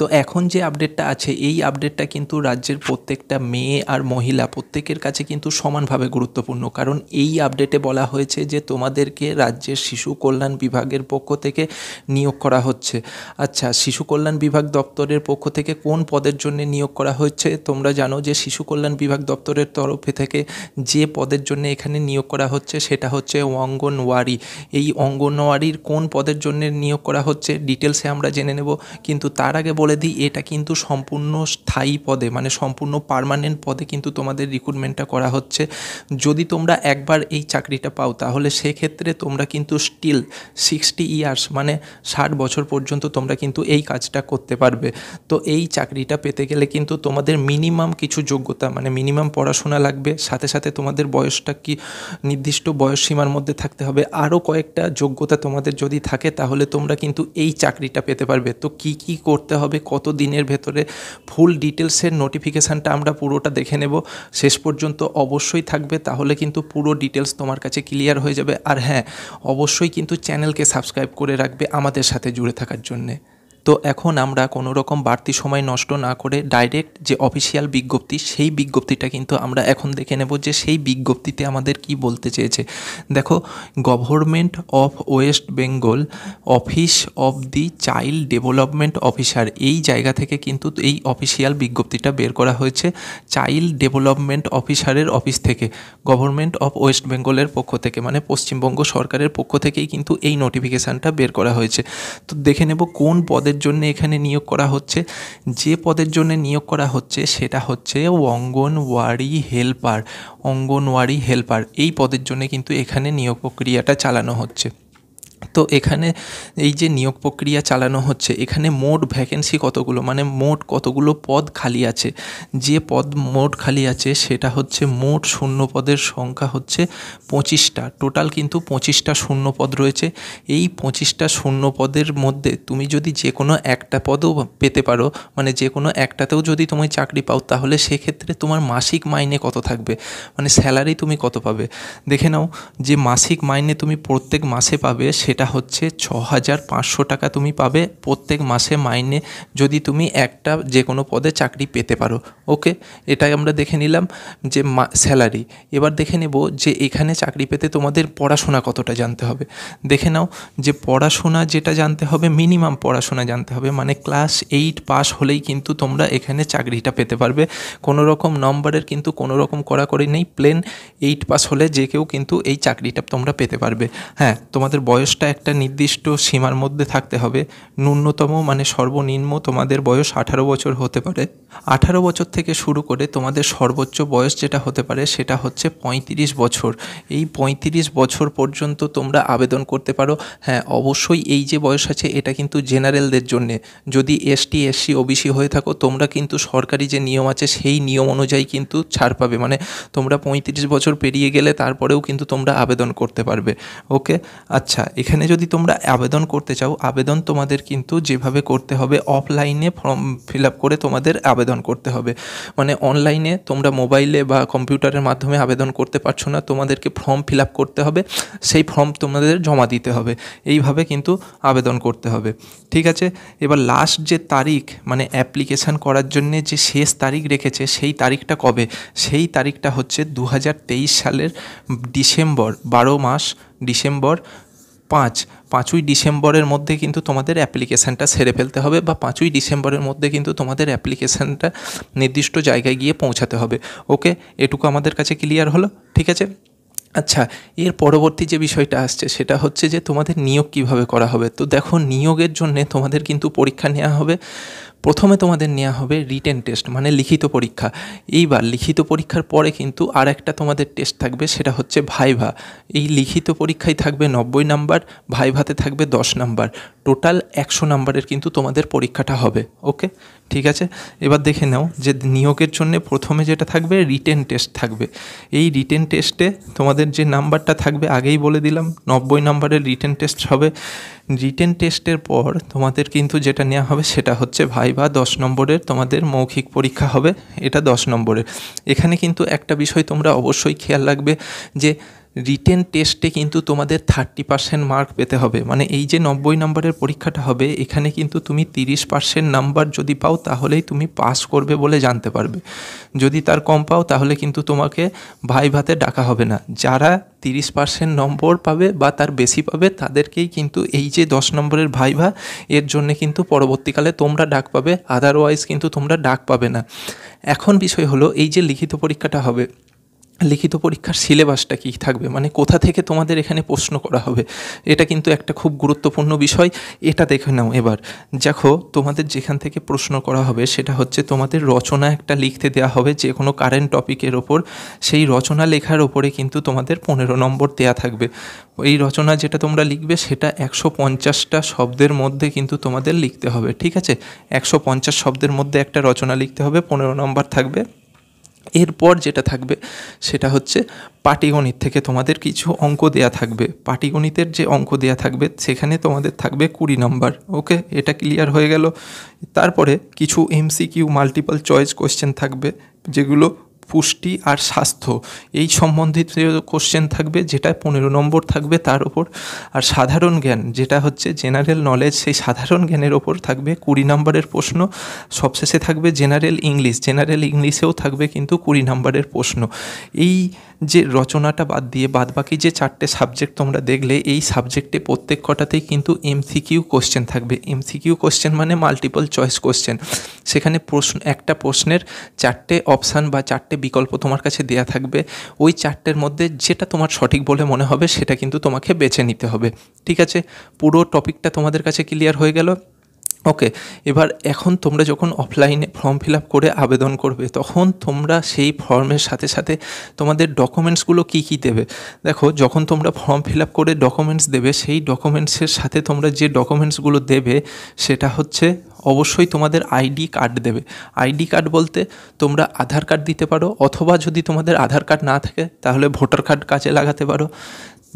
তো এখন যে আপডেটটা আছে এই আপডেটটা কিন্তু রাজ্যের প্রত্যেকটা মেয়ে আর মহিলা প্রত্যেকের কাছে কিন্তু সমানভাবে গুরুত্বপূর্ণ কারণ এই আপডেটে বলা হয়েছে যে তোমাদেরকে রাজ্যের শিশু কল্যাণ বিভাগের পক্ষ থেকে নিয়োগ করা হচ্ছে আচ্ছা শিশু কল্যাণ বিভাগ দপ্তরের পক্ষ থেকে কোন পদের জন্য নিয়োগ করা হচ্ছে তোমরা জানো যে শিশু কল্যাণ বিভাগ দপ্তরের তরফে থেকে যে পদের জন্য এখানে নিয়োগ করা হচ্ছে সেটা হচ্ছে অঙ্গনওয়ারি এই অঙ্গনওয়াড়ির কোন পদের জন্য নিয়োগ করা হচ্ছে ডিটেলসে আমরা জেনে নেব কিন্তু তার আগে বলে দিই এটা কিন্তু সম্পূর্ণ স্থায়ী পদে মানে সম্পূর্ণ পারমানেন্ট পদে কিন্তু তোমাদের রিক্রুটমেন্টটা করা হচ্ছে যদি তোমরা একবার এই চাকরিটা পাও তাহলে সেক্ষেত্রে তোমরা কিন্তু স্টিল সিক্সটি ইয়ার্স মানে ষাট বছর পর্যন্ত তোমরা কিন্তু এই কাজটা করতে পারবে তো এই চাকরিটা পেতে গেলে কিন্তু তোমাদের মিনিমাম কিছু যোগ্যতা মানে মিনিমাম পড়াশোনা লাগবে সাথে সাথে তোমাদের বয়সটা কি নির্দিষ্ট বয়সসীমার মধ্যে থাকতে হবে আরও কয়েকটা যোগ্যতা তোমাদের যদি থাকে তাহলে তোমরা কিন্তু এই চাকরিটা পেতে পারবে তো কি কি করতে হবে হবে কত দিনের ভেতরে ফুল ডিটেলসের নোটিফিকেশানটা আমরা পুরোটা দেখে নেব শেষ পর্যন্ত অবশ্যই থাকবে তাহলে কিন্তু পুরো ডিটেলস তোমার কাছে ক্লিয়ার হয়ে যাবে আর হ্যাঁ অবশ্যই কিন্তু চ্যানেলকে সাবস্ক্রাইব করে রাখবে আমাদের সাথে জুড়ে থাকার জন্যে তো এখন আমরা কোনো রকম বাড়তি সময় নষ্ট না করে ডাইরেক্ট যে অফিসিয়াল বিজ্ঞপ্তি সেই বিজ্ঞপ্তিটা কিন্তু আমরা এখন দেখে নেব যে সেই বিজ্ঞপ্তিতে আমাদের কি বলতে চেয়েছে দেখো government of West Bengal office of the child development officer এই জায়গা থেকে কিন্তু এই অফিসিয়াল বিজ্ঞপ্তিটা বের করা হয়েছে চাইল্ড ডেভেলপমেন্ট অফিসারের অফিস থেকে গভর্নমেন্ট অফ ওয়েস্ট বেঙ্গলের পক্ষ থেকে মানে পশ্চিমবঙ্গ সরকারের পক্ষ থেকেই কিন্তু এই নোটিফিকেশানটা বের করা হয়েছে তো দেখে নেব কোন পদের পদের জন্য এখানে নিয়োগ করা হচ্ছে যে পদের জন্য নিয়োগ করা হচ্ছে সেটা হচ্ছে অঙ্গনওয়াড়ি হেল্পার অঙ্গনওয়াড়ি হেল্পার এই পদের জন্য কিন্তু এখানে নিয়োগ প্রক্রিয়াটা চালানো হচ্ছে তো এখানে এই যে নিয়োগ প্রক্রিয়া চালানো হচ্ছে এখানে মোট ভ্যাকেন্সি কতগুলো মানে মোট কতগুলো পদ খালি আছে যে পদ মোট খালি আছে সেটা হচ্ছে মোট শূন্য পদের সংখ্যা হচ্ছে পঁচিশটা টোটাল কিন্তু পঁচিশটা শূন্য পদ রয়েছে এই পঁচিশটা শূন্য পদের মধ্যে তুমি যদি যে কোনো একটা পদও পেতে পারো মানে যে কোনো একটাতেও যদি তুমি চাকরি পাও তাহলে সেক্ষেত্রে তোমার মাসিক মাইনে কত থাকবে মানে স্যালারি তুমি কত পাবে দেখে নাও যে মাসিক মাইনে তুমি প্রত্যেক মাসে পাবে সেটা হচ্ছে ছ হাজার পাঁচশো টাকা তুমি পাবে প্রত্যেক মাসে মাইনে যদি তুমি একটা যে কোনো পদে চাকরি পেতে পারো ওকে এটাই আমরা দেখে নিলাম যে স্যালারি এবার দেখে নেব যে এখানে চাকরি পেতে তোমাদের পড়াশোনা কতটা জানতে হবে দেখে নাও যে পড়াশোনা যেটা জানতে হবে মিনিমাম পড়াশোনা জানতে হবে মানে ক্লাস এইট পাস হলেই কিন্তু তোমরা এখানে চাকরিটা পেতে পারবে কোনো রকম নম্বরের কিন্তু কোনো রকম করাকরি নেই প্লেন এইট পাস হলে যে কেউ কিন্তু এই চাকরিটা তোমরা পেতে পারবে হ্যাঁ তোমাদের বয়স বয়সটা একটা নির্দিষ্ট সীমার মধ্যে থাকতে হবে ন্যূনতম মানে সর্বনিম্ন তোমাদের বয়স আঠারো বছর হতে পারে আঠারো বছর থেকে শুরু করে তোমাদের সর্বোচ্চ বয়স যেটা হতে পারে সেটা হচ্ছে পঁয়ত্রিশ বছর এই পঁয়ত্রিশ বছর পর্যন্ত তোমরা আবেদন করতে পারো হ্যাঁ অবশ্যই এই যে বয়স আছে এটা কিন্তু জেনারেলদের জন্যে যদি এসটি এসসি ওবিসি হয়ে থাকো তোমরা কিন্তু সরকারি যে নিয়ম আছে সেই নিয়ম অনুযায়ী কিন্তু ছাড় পাবে মানে তোমরা পঁয়ত্রিশ বছর পেরিয়ে গেলে তারপরেও কিন্তু তোমরা আবেদন করতে পারবে ওকে আচ্ছা এখানে যদি তোমরা আবেদন করতে চাও আবেদন তোমাদের কিন্তু যেভাবে করতে হবে অফলাইনে ফর্ম ফিল আপ করে তোমাদের আবেদন করতে হবে মানে অনলাইনে তোমরা মোবাইলে বা কম্পিউটারের মাধ্যমে আবেদন করতে পারছো না তোমাদেরকে ফর্ম ফিল আপ করতে হবে সেই ফর্ম তোমাদের জমা দিতে হবে এইভাবে কিন্তু আবেদন করতে হবে ঠিক আছে এবার লাস্ট যে তারিখ মানে অ্যাপ্লিকেশান করার জন্যে যে শেষ তারিখ রেখেছে সেই তারিখটা কবে সেই তারিখটা হচ্ছে দু সালের ডিসেম্বর বারো মাস ডিসেম্বর পাঁচ পাঁচই ডিসেম্বরের মধ্যে কিন্তু তোমাদের অ্যাপ্লিকেশানটা সেরে ফেলতে হবে বা পাঁচই ডিসেম্বরের মধ্যে কিন্তু তোমাদের অ্যাপ্লিকেশানটা নির্দিষ্ট জায়গায় গিয়ে পৌঁছাতে হবে ওকে এটুকু আমাদের কাছে ক্লিয়ার হলো ঠিক আছে আচ্ছা এর পরবর্তী যে বিষয়টা আসছে সেটা হচ্ছে যে তোমাদের নিয়োগ কিভাবে করা হবে তো দেখো নিয়োগের জন্য তোমাদের কিন্তু পরীক্ষা নেওয়া হবে প্রথমে তোমাদের নেওয়া হবে রিটেন টেস্ট মানে লিখিত পরীক্ষা এইবার লিখিত পরীক্ষার পরে কিন্তু আর একটা তোমাদের টেস্ট থাকবে সেটা হচ্ছে ভাইভা এই লিখিত পরীক্ষায় থাকবে নব্বই নাম্বার ভাইভাতে থাকবে দশ নাম্বার টোটাল একশো নাম্বারের কিন্তু তোমাদের পরীক্ষাটা হবে ওকে ঠিক আছে এবার দেখে নাও যে নিয়োগের জন্য প্রথমে যেটা থাকবে রিটেন টেস্ট থাকবে এই রিটেন টেস্টে তোমাদের আমাদের যে নাম্বারটা থাকবে আগেই বলে দিলাম নব্বই নাম্বারের রিটেন টেস্ট হবে রিটেন টেস্টের পর তোমাদের কিন্তু যেটা নেওয়া হবে সেটা হচ্ছে ভাইবা দশ নম্বরের তোমাদের মৌখিক পরীক্ষা হবে এটা দশ নম্বরের এখানে কিন্তু একটা বিষয় তোমরা অবশ্যই খেয়াল রাখবে যে রিটেন টেস্টে কিন্তু তোমাদের থার্টি পার্সেন্ট মার্ক পেতে হবে মানে এই যে নব্বই নম্বরের পরীক্ষাটা হবে এখানে কিন্তু তুমি তিরিশ পার্সেন্ট নাম্বার যদি পাও তাহলেই তুমি পাস করবে বলে জানতে পারবে যদি তার কম পাও তাহলে কিন্তু তোমাকে ভাই ভাতে ডাকা হবে না যারা তিরিশ পার্সেন্ট নম্বর পাবে বা তার বেশি পাবে তাদেরকেই কিন্তু এই যে দশ নম্বরের ভাইভা এর জন্য কিন্তু পরবর্তীকালে তোমরা ডাক পাবে আদারওয়াইজ কিন্তু তোমরা ডাক পাবে না এখন বিষয় হলো এই যে লিখিত পরীক্ষাটা হবে লিখিত পরীক্ষার সিলেবাসটা কী থাকবে মানে কোথা থেকে তোমাদের এখানে প্রশ্ন করা হবে এটা কিন্তু একটা খুব গুরুত্বপূর্ণ বিষয় এটা দেখে নাও এবার দেখো তোমাদের যেখান থেকে প্রশ্ন করা হবে সেটা হচ্ছে তোমাদের রচনা একটা লিখতে দেওয়া হবে যে কোনো কারেন্ট টপিকের ওপর সেই রচনা লেখার ওপরে কিন্তু তোমাদের পনেরো নম্বর দেওয়া থাকবে এই রচনা যেটা তোমরা লিখবে সেটা একশো পঞ্চাশটা শব্দের মধ্যে কিন্তু তোমাদের লিখতে হবে ঠিক আছে একশো পঞ্চাশ শব্দের মধ্যে একটা রচনা লিখতে হবে পনেরো নম্বর থাকবে এরপর যেটা থাকবে সেটা হচ্ছে পাটিগণিত থেকে তোমাদের কিছু অঙ্ক দেয়া থাকবে পাটিগণিতের যে অঙ্ক দেয়া থাকবে সেখানে তোমাদের থাকবে কুড়ি নম্বর ওকে এটা ক্লিয়ার হয়ে গেল তারপরে কিছু এমসিকিউ মাল্টিপল চয়েস কোয়েশ্চেন থাকবে যেগুলো পুষ্টি আর স্বাস্থ্য এই সম্বন্ধিত কোশ্চেন থাকবে যেটা পনেরো নম্বর থাকবে তার ওপর আর সাধারণ জ্ঞান যেটা হচ্ছে জেনারেল নলেজ সেই সাধারণ জ্ঞানের ওপর থাকবে কুড়ি নম্বরের প্রশ্ন সবশেষে থাকবে জেনারেল ইংলিশ জেনারেল ইংলিশেও থাকবে কিন্তু কুড়ি নম্বরের প্রশ্ন এই যে রচনাটা বাদ দিয়ে বাদ বাকি যে চারটে সাবজেক্ট তোমরা দেখলে এই সাবজেক্টে প্রত্যেক কটাতেই কিন্তু এমসিকিউ কোশ্চেন থাকবে এমসিকিউ কোশ্চেন মানে মাল্টিপল চয়েস কোশ্চেন সেখানে প্রশ্ন একটা প্রশ্নের চারটে অপশান বা চারটে বিকল্প তোমার কাছে দেয়া থাকবে ওই চারটের মধ্যে যেটা তোমার সঠিক বলে মনে হবে সেটা কিন্তু তোমাকে বেছে নিতে হবে ঠিক আছে পুরো টপিকটা তোমাদের কাছে ক্লিয়ার হয়ে গেল ওকে এবার এখন তোমরা যখন অফলাইনে ফর্ম ফিল করে আবেদন করবে তখন তোমরা সেই ফর্মের সাথে সাথে তোমাদের ডকুমেন্টসগুলো কি কি দেবে দেখো যখন তোমরা ফর্ম ফিল করে ডকুমেন্টস দেবে সেই ডকুমেন্টসের সাথে তোমরা যে ডকুমেন্টসগুলো দেবে সেটা হচ্ছে অবশ্যই তোমাদের আইডি কার্ড দেবে আইডি কার্ড বলতে তোমরা আধার কার্ড দিতে পারো অথবা যদি তোমাদের আধার কার্ড না থাকে তাহলে ভোটার কার্ড কাজে লাগাতে পারো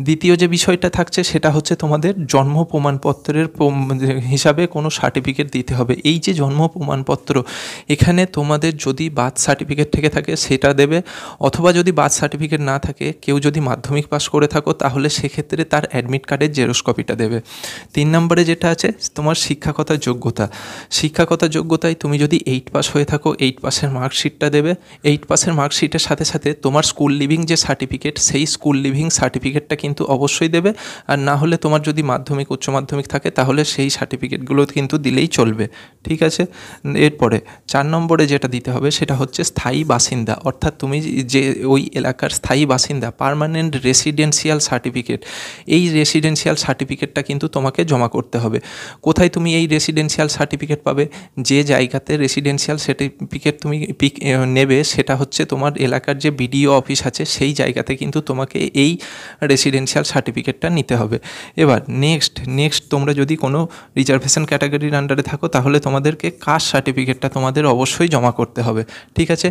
দ্বিতীয় যে বিষয়টা থাকছে সেটা হচ্ছে তোমাদের জন্ম প্রমাণপত্রের হিসাবে কোনো সার্টিফিকেট দিতে হবে এই যে জন্ম প্রমাণপত্র এখানে তোমাদের যদি বার্থ সার্টিফিকেট থেকে থাকে সেটা দেবে অথবা যদি বার্থ সার্টিফিকেট না থাকে কেউ যদি মাধ্যমিক পাস করে থাকো তাহলে সেক্ষেত্রে তার অ্যাডমিট কার্ডের জেরোস কপিটা দেবে তিন নম্বরে যেটা আছে তোমার শিক্ষাকতার যোগ্যতা শিক্ষাকতার যোগ্যতায় তুমি যদি এইট পাস হয়ে থাকো এইট পাসের মার্কশিটটা দেবে এইট পাসের মার্কশিটের সাথে সাথে তোমার স্কুল লিভিং যে সার্টিফিকেট সেই স্কুল লিভিং সার্টিফিকেটটা কিন্তু কিন্তু অবশ্যই দেবে আর না হলে তোমার যদি মাধ্যমিক উচ্চ মাধ্যমিক থাকে তাহলে সেই সার্টিফিকেটগুলো কিন্তু দিলেই চলবে ঠিক আছে এরপরে চার নম্বরে যেটা দিতে হবে সেটা হচ্ছে স্থায়ী বাসিন্দা অর্থাৎ তুমি যে ওই এলাকার স্থায়ী বাসিন্দা পারমানেন্ট রেসিডেন্সিয়াল সার্টিফিকেট এই রেসিডেন্সিয়াল সার্টিফিকেটটা কিন্তু তোমাকে জমা করতে হবে কোথায় তুমি এই রেসিডেন্সিয়াল সার্টিফিকেট পাবে যে জায়গাতে রেসিডেন্সিয়াল সার্টিফিকেট তুমি পিক নেবে সেটা হচ্ছে তোমার এলাকার যে বিডিও অফিস আছে সেই জায়গাতে কিন্তু তোমাকে এই রেসি রেসিডেন্সিয়াল সার্টিফিকেটটা নিতে হবে এবার নেক্সট নেক্সট তোমরা যদি কোনো রিজার্ভেশন ক্যাটাগরির আন্ডারে থাকো তাহলে তোমাদেরকে কাস্ট সার্টিফিকেটটা তোমাদের অবশ্যই জমা করতে হবে ঠিক আছে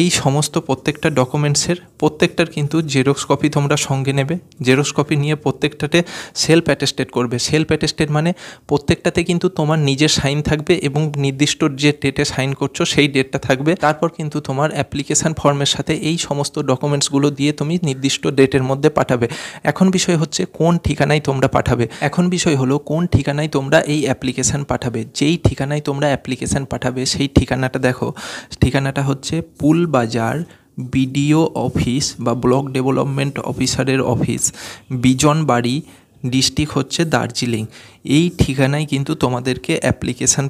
এই সমস্ত প্রত্যেকটা ডকুমেন্টসের প্রত্যেকটার কিন্তু জেরক্স কপি তোমরা সঙ্গে নেবে জেরক্স কপি নিয়ে প্রত্যেকটাতে সেলফ অ্যাটেস্টেড করবে সেলফ অ্যাটেস্টেড মানে প্রত্যেকটাতে কিন্তু তোমার নিজের সাইন থাকবে এবং নির্দিষ্ট যে ডেটে সাইন করছো সেই ডেটটা থাকবে তারপর কিন্তু তোমার অ্যাপ্লিকেশান ফর্মের সাথে এই সমস্ত ডকুমেন্টসগুলো দিয়ে তুমি নির্দিষ্ট ডেটের মধ্যে পাঠাবে এখন বিষয় হচ্ছে কোন ঠিকানায় তোমরা পাঠাবে এখন বিষয় হলো কোন ঠিকানায় তোমরা এই অ্যাপ্লিকেশান পাঠাবে যেই ঠিকানায় তোমরা অ্যাপ্লিকেশান পাঠাবে সেই ঠিকানাটা দেখো ঠিকানাটা হচ্ছে পুল বাজার বিডিও অফিস বা ব্লক ডেভেলপমেন্ট অফিসারের অফিস বিজন বাড়ি ডিস্ট্রিক্ট হচ্ছে দার্জিলিং এই ঠিকানায় কিন্তু তোমাদেরকে অ্যাপ্লিকেশান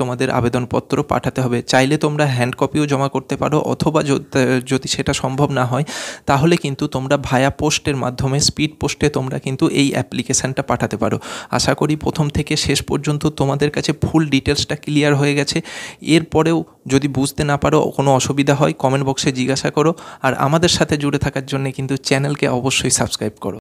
তোমাদের আবেদনপত্র পাঠাতে হবে চাইলে তোমরা হ্যান্ড কপিও জমা করতে পারো অথবা যদি সেটা সম্ভব না হয় তাহলে কিন্তু তোমরা ভায়া পোস্টের মাধ্যমে স্পিড পোস্টে তোমরা কিন্তু এই অ্যাপ্লিকেশানটা পাঠাতে পারো আশা করি প্রথম থেকে শেষ পর্যন্ত তোমাদের কাছে ফুল ডিটেলসটা ক্লিয়ার হয়ে গেছে এরপরেও যদি বুঝতে না পারো কোনো অসুবিধা হয় কমেন্ট বক্সে জিজ্ঞাসা করো আর আমাদের সাথে জুড়ে থাকার জন্য কিন্তু চ্যানেলকে অবশ্যই সাবস্ক্রাইব করো